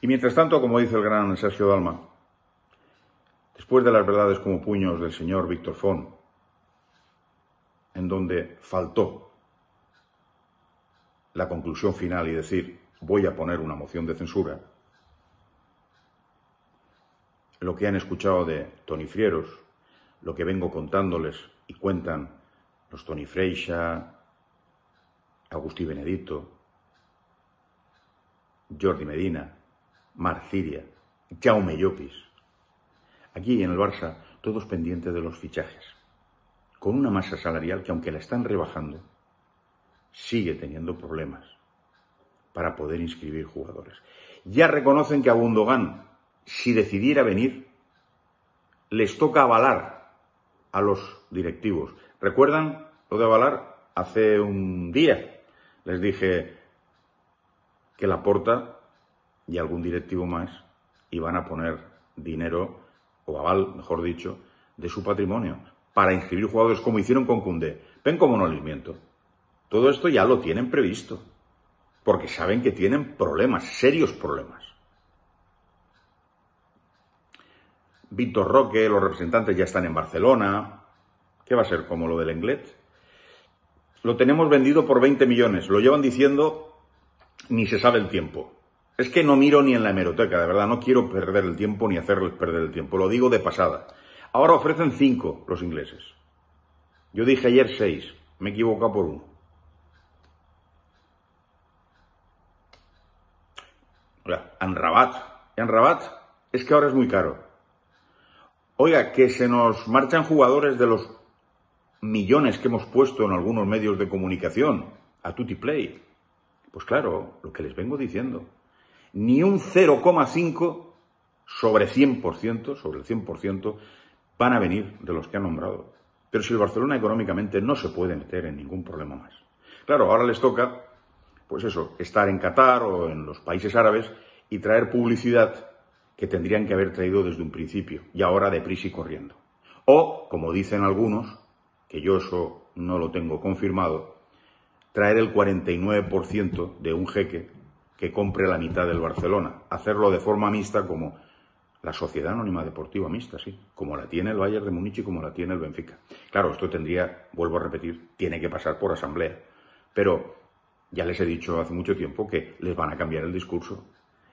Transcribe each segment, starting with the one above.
Y mientras tanto, como dice el gran Sergio Dalma, después de las verdades como puños del señor Víctor Font, en donde faltó la conclusión final y decir, voy a poner una moción de censura, lo que han escuchado de Frieros, lo que vengo contándoles y cuentan los Tony Freixa, Agustí Benedito, Jordi Medina, Marciria, Jaume Aquí en el Barça, todos pendientes de los fichajes, con una masa salarial que aunque la están rebajando, sigue teniendo problemas para poder inscribir jugadores. Ya reconocen que a Bundogan, si decidiera venir, les toca avalar a los directivos. ¿Recuerdan lo de avalar? Hace un día les dije que la porta y algún directivo más iban a poner dinero, o aval, mejor dicho, de su patrimonio para inscribir jugadores como hicieron con Cunde Ven cómo no les miento. Todo esto ya lo tienen previsto, porque saben que tienen problemas, serios problemas. Víctor Roque, los representantes ya están en Barcelona. ¿Qué va a ser como lo del Englet? Lo tenemos vendido por 20 millones, lo llevan diciendo ni se sabe el tiempo. Es que no miro ni en la hemeroteca, de verdad, no quiero perder el tiempo ni hacerles perder el tiempo, lo digo de pasada. Ahora ofrecen cinco los ingleses. Yo dije ayer seis, me he equivocado por uno. Oiga, Anrabat, Anrabat es que ahora es muy caro. Oiga, que se nos marchan jugadores de los millones que hemos puesto en algunos medios de comunicación a Tutti Play. Pues claro, lo que les vengo diciendo ni un 0,5 sobre 100%, sobre el 100%, van a venir de los que han nombrado. Pero si el Barcelona económicamente no se puede meter en ningún problema más. Claro, ahora les toca, pues eso, estar en Qatar o en los países árabes y traer publicidad que tendrían que haber traído desde un principio y ahora deprisa y corriendo. O, como dicen algunos, que yo eso no lo tengo confirmado, traer el 49% de un jeque que compre la mitad del Barcelona. Hacerlo de forma mixta como la Sociedad Anónima Deportiva Mixta, sí, como la tiene el Bayern de Múnich y como la tiene el Benfica. Claro, esto tendría, vuelvo a repetir, tiene que pasar por asamblea. Pero ya les he dicho hace mucho tiempo que les van a cambiar el discurso.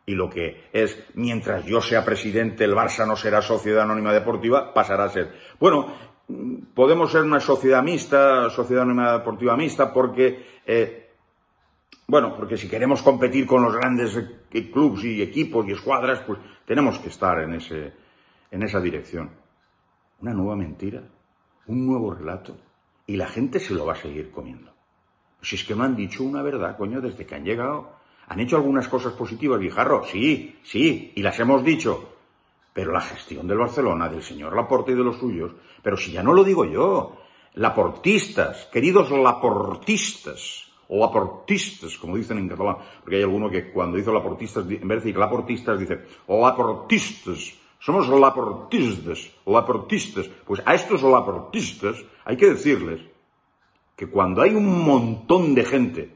Y lo que es, mientras yo sea presidente, el Barça no será Sociedad Anónima Deportiva, pasará a ser. Bueno, mm, podemos ser una sociedad mixta, Sociedad Anónima Deportiva Mixta, porque eh, bueno, porque si queremos competir con los grandes eh, clubes y equipos y escuadras, pues tenemos que estar en, esa dirección. Una nueva mentira, un nuevo relato, y la gente se lo va a seguir comiendo. Si es que no han dicho una verdad, coño, desde que han llegado. Han hecho algunas cosas positivas, Guijarro, sí, sí, y las hemos dicho. Pero la gestión del Barcelona, del señor Laporte y de los suyos, pero si ya no lo digo yo, laportistas, queridos laportistas, o laportistas, como dicen en catalán, porque hay alguno que cuando dice laportistas, en vez de decir laportistas, dice laportistas, somos laportistas, laportistas. Pues a estos laportistas hay que decirles que cuando hay un montón de gente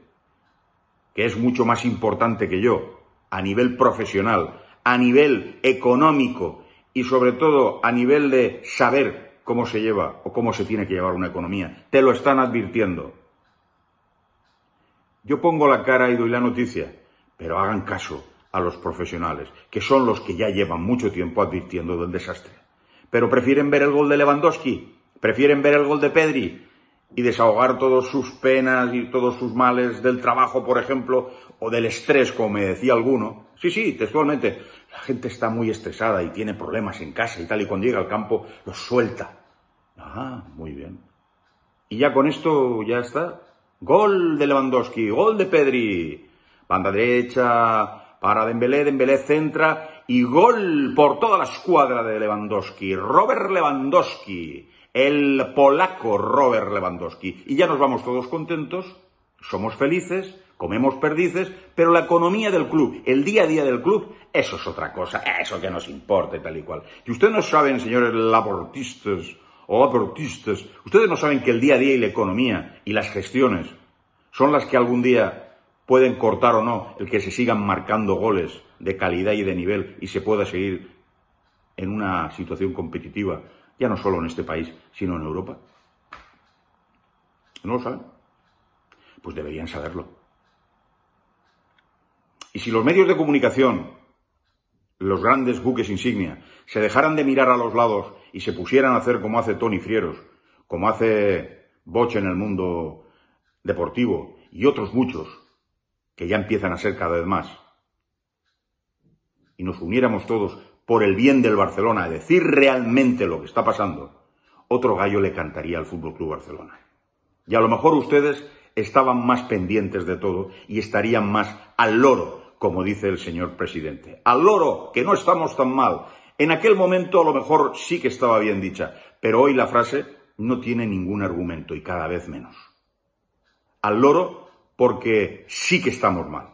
que es mucho más importante que yo, a nivel profesional, a nivel económico y sobre todo a nivel de saber cómo se lleva o cómo se tiene que llevar una economía. Te lo están advirtiendo. Yo pongo la cara y doy la noticia, pero hagan caso a los profesionales, que son los que ya llevan mucho tiempo advirtiendo del desastre. Pero prefieren ver el gol de Lewandowski, prefieren ver el gol de Pedri y desahogar todas sus penas y todos sus males del trabajo, por ejemplo, o del estrés, como me decía alguno. Sí, sí, textualmente. La gente está muy estresada y tiene problemas en casa y tal, y cuando llega al campo los suelta. Ah, muy bien. Y ya con esto ya está. Gol de Lewandowski, gol de Pedri. Banda derecha para Dembélé, Dembélé centra y gol por toda la escuadra de Lewandowski. Robert Lewandowski, el polaco Robert Lewandowski. Y ya nos vamos todos contentos, somos felices, comemos perdices, pero la economía del club, el día a día del club, eso es otra cosa, eso que nos importa tal y cual. Y ustedes no saben, señores labortistas, Oh, o abortistas! Ustedes no saben que el día a día y la economía y las gestiones son las que algún día pueden cortar o no el que se sigan marcando goles de calidad y de nivel y se pueda seguir en una situación competitiva, ya no solo en este país, sino en Europa. ¿No lo saben? Pues deberían saberlo. Y si los medios de comunicación los grandes buques insignia, se dejaran de mirar a los lados y se pusieran a hacer como hace Tony Frieros, como hace Boche en el mundo deportivo y otros muchos que ya empiezan a ser cada vez más, y nos uniéramos todos por el bien del Barcelona a decir realmente lo que está pasando, otro gallo le cantaría al Fútbol Club Barcelona. Y a lo mejor ustedes estaban más pendientes de todo y estarían más al loro como dice el señor presidente. Al loro, que no estamos tan mal. En aquel momento a lo mejor sí que estaba bien dicha, pero hoy la frase no tiene ningún argumento y cada vez menos. Al loro porque sí que estamos mal,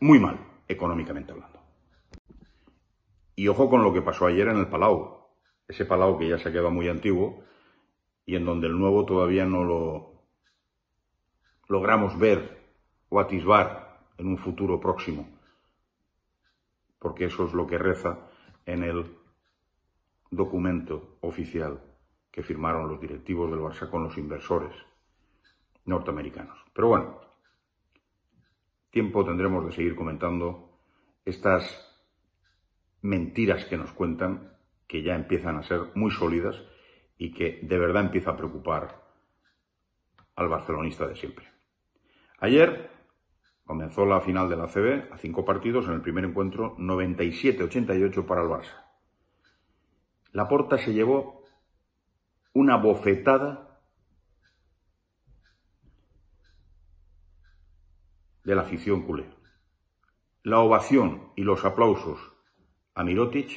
muy mal, económicamente hablando. Y ojo con lo que pasó ayer en el Palau, ese Palau que ya se queda muy antiguo y en donde el nuevo todavía no lo logramos ver o atisbar en un futuro próximo, porque eso es lo que reza en el documento oficial que firmaron los directivos del Barça con los inversores norteamericanos. Pero bueno, tiempo tendremos de seguir comentando estas mentiras que nos cuentan, que ya empiezan a ser muy sólidas y que de verdad empieza a preocupar al barcelonista de siempre. Ayer Comenzó la final de la CB a cinco partidos en el primer encuentro 97-88 para el Barça. La porta se llevó una bofetada de la afición culé. La ovación y los aplausos a Mirotic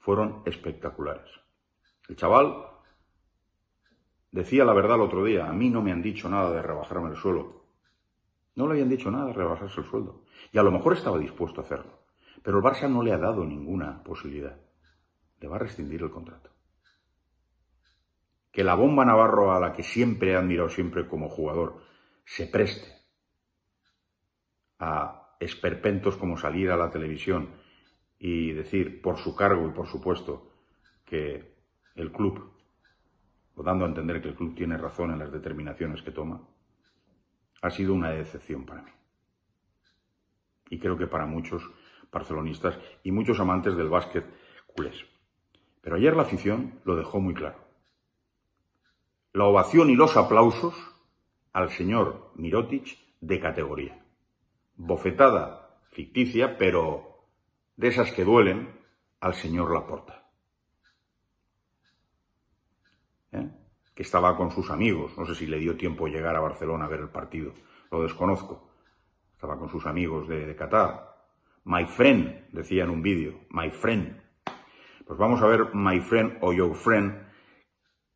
fueron espectaculares. El chaval decía la verdad el otro día, a mí no me han dicho nada de rebajarme el suelo. No le habían dicho nada de rebajarse el sueldo. Y a lo mejor estaba dispuesto a hacerlo. Pero el Barça no le ha dado ninguna posibilidad. Le va a rescindir el contrato. Que la bomba Navarro a la que siempre han admirado siempre como jugador se preste a esperpentos como salir a la televisión y decir por su cargo y por supuesto que el club, o dando a entender que el club tiene razón en las determinaciones que toma, ha sido una decepción para mí. Y creo que para muchos barcelonistas y muchos amantes del básquet culés. Pero ayer la afición lo dejó muy claro. La ovación y los aplausos al señor Mirotic de categoría. Bofetada ficticia, pero de esas que duelen al señor Laporta. que estaba con sus amigos. No sé si le dio tiempo llegar a Barcelona a ver el partido, lo desconozco. Estaba con sus amigos de, Qatar. My friend, decía en un vídeo, my friend. Pues vamos a ver my friend o your friend,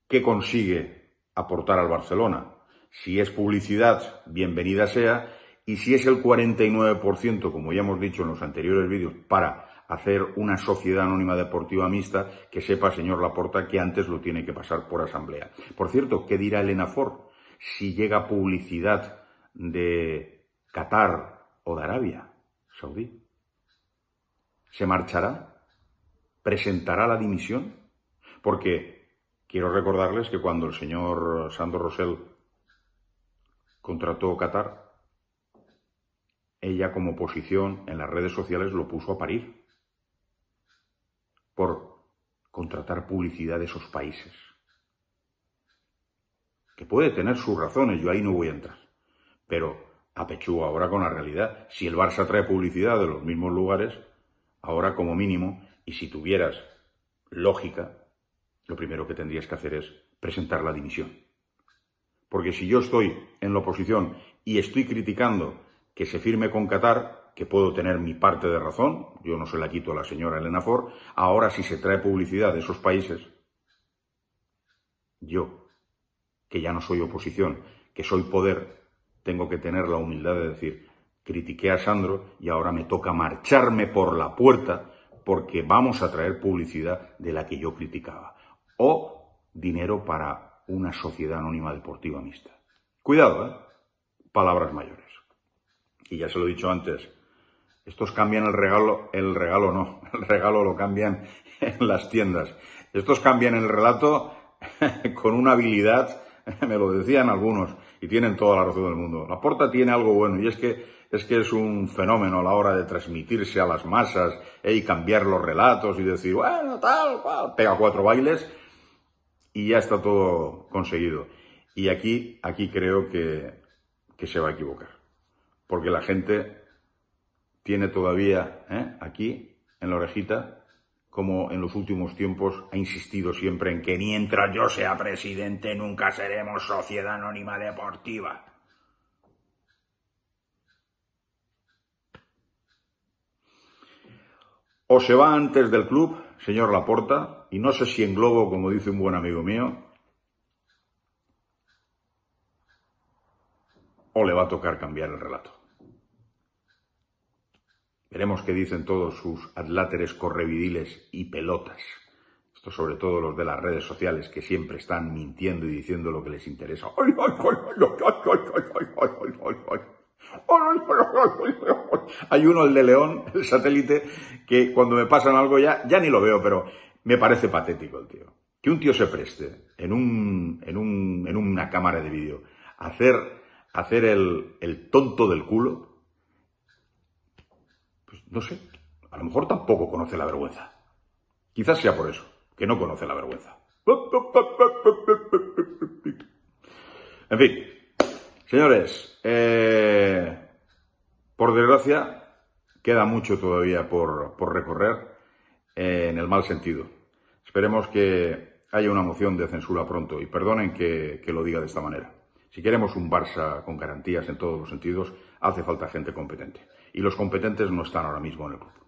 qué consigue aportar al Barcelona. Si es publicidad, bienvenida sea, y si es el 49%, como ya hemos dicho en los anteriores vídeos, para hacer una sociedad anónima deportiva mixta que sepa, señor Laporta, que antes lo tiene que pasar por asamblea. Por cierto, ¿qué dirá Elena Ford si llega publicidad de Qatar o de Arabia Saudí? ¿Se marchará? ¿Presentará la dimisión? Porque quiero recordarles que cuando el señor Sandro Rosell contrató Qatar, ella como oposición en las redes sociales lo puso a parir por contratar publicidad de esos países. Que puede tener sus razones, yo ahí no voy a entrar. Pero apechúo ahora con la realidad. Si el Barça trae publicidad de los mismos lugares, ahora como mínimo, y si tuvieras lógica, lo primero que tendrías que hacer es presentar la dimisión. Porque si yo estoy en la oposición y estoy criticando que se firme con Qatar, que puedo tener mi parte de razón, yo no se la quito a la señora Elena Ford, ahora si se trae publicidad de esos países, yo, que ya no soy oposición, que soy poder, tengo que tener la humildad de decir, critiqué a Sandro y ahora me toca marcharme por la puerta porque vamos a traer publicidad de la que yo criticaba. O dinero para una sociedad anónima deportiva mixta. Cuidado, ¿eh? Palabras mayores. Y ya se lo he dicho antes, estos cambian el regalo, el regalo no, el regalo lo cambian en las tiendas. Estos cambian el relato con una habilidad, me lo decían algunos, y tienen toda la razón del mundo. La porta tiene algo bueno y es que es que es un fenómeno a la hora de transmitirse a las masas ¿eh? y cambiar los relatos y decir, bueno, tal, cual, pega cuatro bailes y ya está todo conseguido. Y aquí, aquí creo que, que se va a equivocar. Porque la gente tiene todavía ¿eh? aquí, en la orejita, como en los últimos tiempos ha insistido siempre en que mientras yo sea presidente nunca seremos sociedad anónima deportiva. O se va antes del club, señor Laporta, y no sé si englobo, como dice un buen amigo mío, o le va a tocar cambiar el relato. Veremos qué dicen todos sus adláteres correvidiles y pelotas. Esto sobre todo los de las redes sociales que siempre están mintiendo y diciendo lo que les interesa. Hay uno, el de León, el satélite, que cuando me pasan algo ya, ya ni lo veo, pero me parece patético el tío. Que un tío se preste en, un, en, un, en una cámara de vídeo a hacer, hacer el, el tonto del culo pues, no sé, a lo mejor tampoco conoce la vergüenza. Quizás sea por eso, que no conoce la vergüenza. En fin, señores, eh, por desgracia, queda mucho todavía por, recorrer eh, en el mal sentido. Esperemos que haya una moción de censura pronto y perdonen que lo diga de esta manera. Si queremos un Barça con garantías en todos los sentidos, hace falta gente competente y los competentes no están ahora mismo en el club.